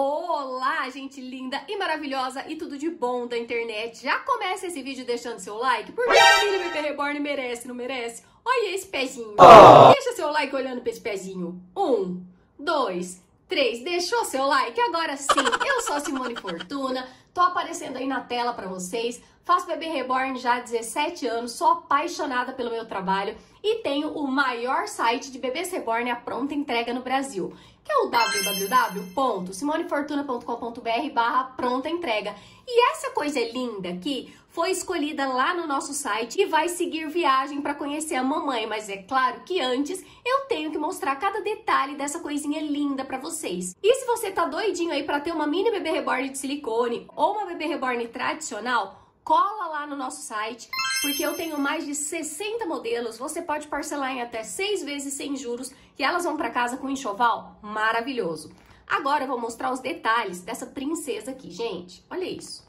Olá, gente linda e maravilhosa e tudo de bom da internet. Já começa esse vídeo deixando seu like, porque a família BP Reborn merece, não merece? Olha esse pezinho. Oh. Deixa seu like olhando pra esse pezinho. Um, dois, três, Deixou seu like? Agora sim, eu sou a Simone Fortuna, tô aparecendo aí na tela para vocês. Faço Bebê Reborn já há 17 anos, sou apaixonada pelo meu trabalho e tenho o maior site de bebês reborn à pronta entrega no Brasil que é o www.simonefortuna.com.br barra pronta entrega. E essa coisa linda aqui foi escolhida lá no nosso site e vai seguir viagem para conhecer a mamãe, mas é claro que antes eu tenho que mostrar cada detalhe dessa coisinha linda para vocês. E se você tá doidinho aí para ter uma mini bebê reborn de silicone ou uma bebê reborn tradicional, cola lá no nosso site porque eu tenho mais de 60 modelos, você pode parcelar em até 6 vezes sem juros e elas vão para casa com enxoval maravilhoso. Agora eu vou mostrar os detalhes dessa princesa aqui, gente. Olha isso.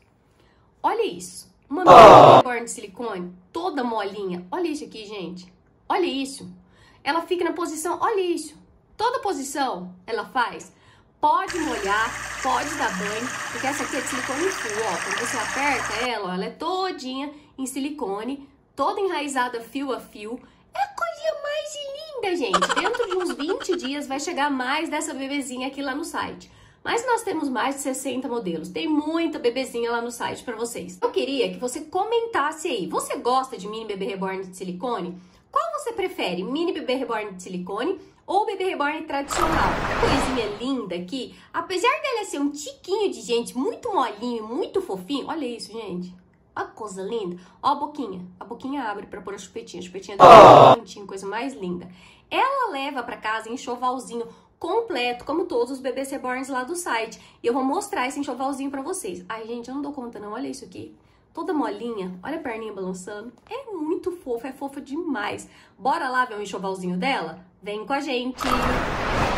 Olha isso. Uma unicorn ah. de silicone, toda molinha. Olha isso aqui, gente. Olha isso. Ela fica na posição, olha isso. Toda posição ela faz. Pode molhar, pode dar banho, porque essa aqui é de silicone fio, ó. Quando você aperta ela, ó, ela é todinha em silicone, toda enraizada fio a fio. É a coisa mais linda, gente. Dentro de uns 20 dias vai chegar mais dessa bebezinha aqui lá no site. Mas nós temos mais de 60 modelos, tem muita bebezinha lá no site para vocês. Eu queria que você comentasse aí, você gosta de mini bebê reborn de silicone? Qual você prefere, mini bebê reborn de silicone ou bebê reborn tradicional. Coisinha linda aqui, apesar dela ser um tiquinho de gente, muito molinho, muito fofinho, olha isso, gente. Olha que coisa linda. Ó a boquinha. A boquinha abre para pôr a chupetinha. A chupetinha tá oh. coisa mais linda. Ela leva para casa enxovalzinho completo, como todos os bebês reborns lá do site. E eu vou mostrar esse enxovalzinho para vocês. Ai, gente, eu não dou conta não. Olha isso aqui toda molinha, olha a perninha balançando. É muito fofa, é fofa demais. Bora lá ver um enxovalzinho dela? Vem com a gente!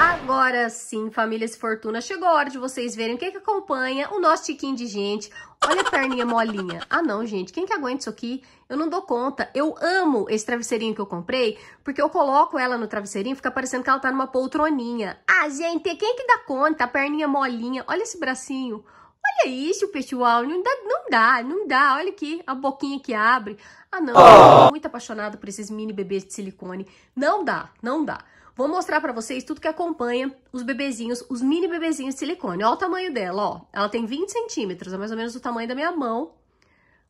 Agora sim, famílias Fortuna, chegou a hora de vocês verem o que, que acompanha o nosso tiquinho de gente. Olha a perninha molinha. Ah não, gente, quem que aguenta isso aqui? Eu não dou conta. Eu amo esse travesseirinho que eu comprei, porque eu coloco ela no travesseirinho, fica parecendo que ela tá numa poltroninha. Ah, gente, quem que dá conta? A perninha molinha. Olha esse bracinho é isso, pessoal? Não dá, não dá, não dá. Olha aqui, a boquinha que abre. Ah, não, ah. eu tô muito apaixonada por esses mini bebês de silicone. Não dá, não dá. Vou mostrar pra vocês tudo que acompanha os bebezinhos, os mini bebezinhos de silicone. Olha o tamanho dela, ó. Ela tem 20 centímetros, é mais ou menos o tamanho da minha mão.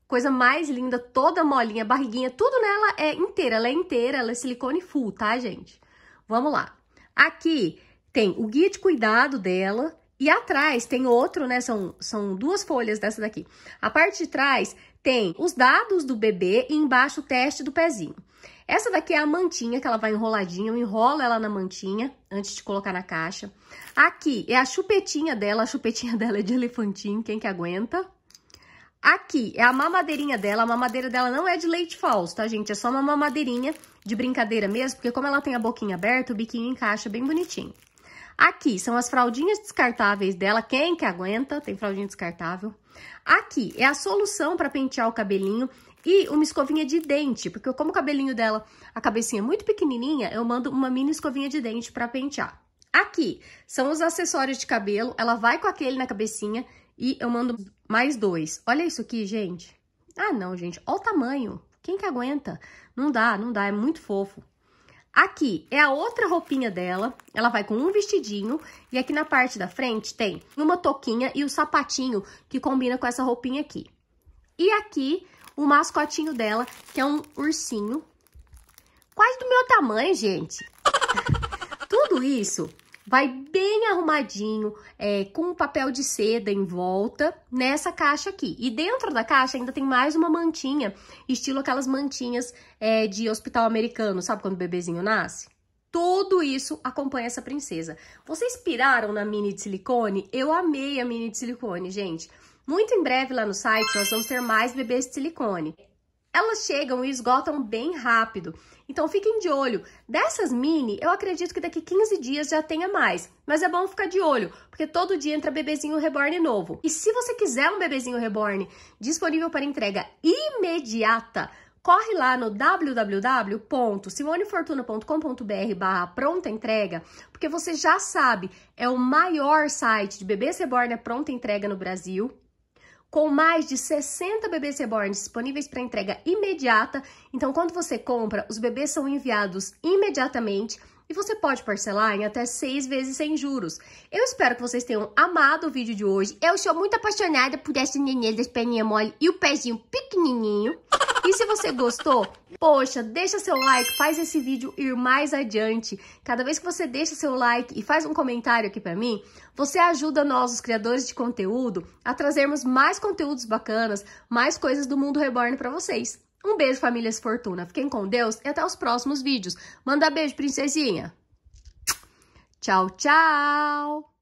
Coisa mais linda, toda molinha, barriguinha, tudo nela é inteira. Ela é inteira, ela é silicone full, tá, gente? Vamos lá. Aqui tem o guia de cuidado dela, e atrás tem outro, né? São, são duas folhas dessa daqui. A parte de trás tem os dados do bebê e embaixo o teste do pezinho. Essa daqui é a mantinha que ela vai enroladinha, eu enrolo ela na mantinha antes de colocar na caixa. Aqui é a chupetinha dela, a chupetinha dela é de elefantinho, quem que aguenta? Aqui é a mamadeirinha dela, a mamadeira dela não é de leite falso, tá gente? É só uma mamadeirinha de brincadeira mesmo, porque como ela tem a boquinha aberta, o biquinho encaixa bem bonitinho. Aqui são as fraldinhas descartáveis dela, quem que aguenta, tem fraldinha descartável. Aqui é a solução para pentear o cabelinho e uma escovinha de dente, porque como o cabelinho dela, a cabecinha é muito pequenininha, eu mando uma mini escovinha de dente para pentear. Aqui são os acessórios de cabelo, ela vai com aquele na cabecinha e eu mando mais dois. Olha isso aqui, gente. Ah, não, gente, olha o tamanho. Quem que aguenta? Não dá, não dá, é muito fofo. Aqui é a outra roupinha dela, ela vai com um vestidinho e aqui na parte da frente tem uma toquinha e o sapatinho que combina com essa roupinha aqui. E aqui o mascotinho dela, que é um ursinho, quase do meu tamanho, gente. Tudo isso vai bem arrumadinho, é, com um papel de seda em volta, nessa caixa aqui. E dentro da caixa ainda tem mais uma mantinha, estilo aquelas mantinhas é, de hospital americano, sabe quando o bebezinho nasce? Tudo isso acompanha essa princesa. Vocês piraram na mini de silicone? Eu amei a mini de silicone, gente. Muito em breve lá no site nós vamos ter mais bebês de silicone elas chegam e esgotam bem rápido. Então fiquem de olho. Dessas mini, eu acredito que daqui 15 dias já tenha mais. Mas é bom ficar de olho, porque todo dia entra bebezinho reborn novo. E se você quiser um bebezinho reborn disponível para entrega imediata, corre lá no www.simonefortuna.com.br barra pronta entrega, porque você já sabe, é o maior site de bebês reborn a pronta entrega no Brasil com mais de 60 bebês reborn disponíveis para entrega imediata. Então, quando você compra, os bebês são enviados imediatamente e você pode parcelar em até seis vezes sem juros. Eu espero que vocês tenham amado o vídeo de hoje. Eu sou muito apaixonada por essa nenê das perninhas mole e o pezinho pequenininho. E se você gostou, poxa, deixa seu like, faz esse vídeo ir mais adiante. Cada vez que você deixa seu like e faz um comentário aqui para mim, você ajuda nós, os criadores de conteúdo, a trazermos mais conteúdos bacanas, mais coisas do mundo reborn para vocês. Um beijo, famílias Fortuna. Fiquem com Deus e até os próximos vídeos. Manda beijo, princesinha. Tchau, tchau.